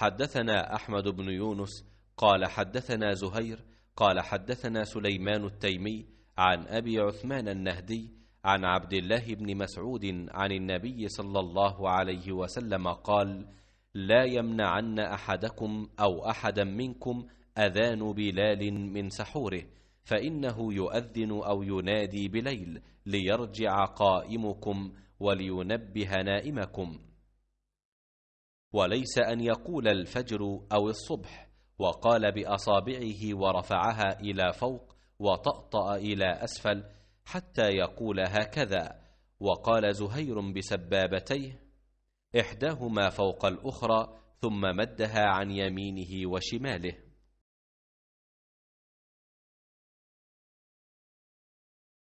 حدثنا أحمد بن يونس قال حدثنا زهير قال حدثنا سليمان التيمي عن أبي عثمان النهدي عن عبد الله بن مسعود عن النبي صلى الله عليه وسلم قال لا يمنعن أحدكم أو أحدا منكم أذان بلال من سحوره فإنه يؤذن أو ينادي بليل ليرجع قائمكم ولينبه نائمكم وليس أن يقول الفجر أو الصبح وقال بأصابعه ورفعها إلى فوق وطأطأ إلى أسفل حتى يقول هكذا وقال زهير بسبابتيه إحداهما فوق الأخرى ثم مدها عن يمينه وشماله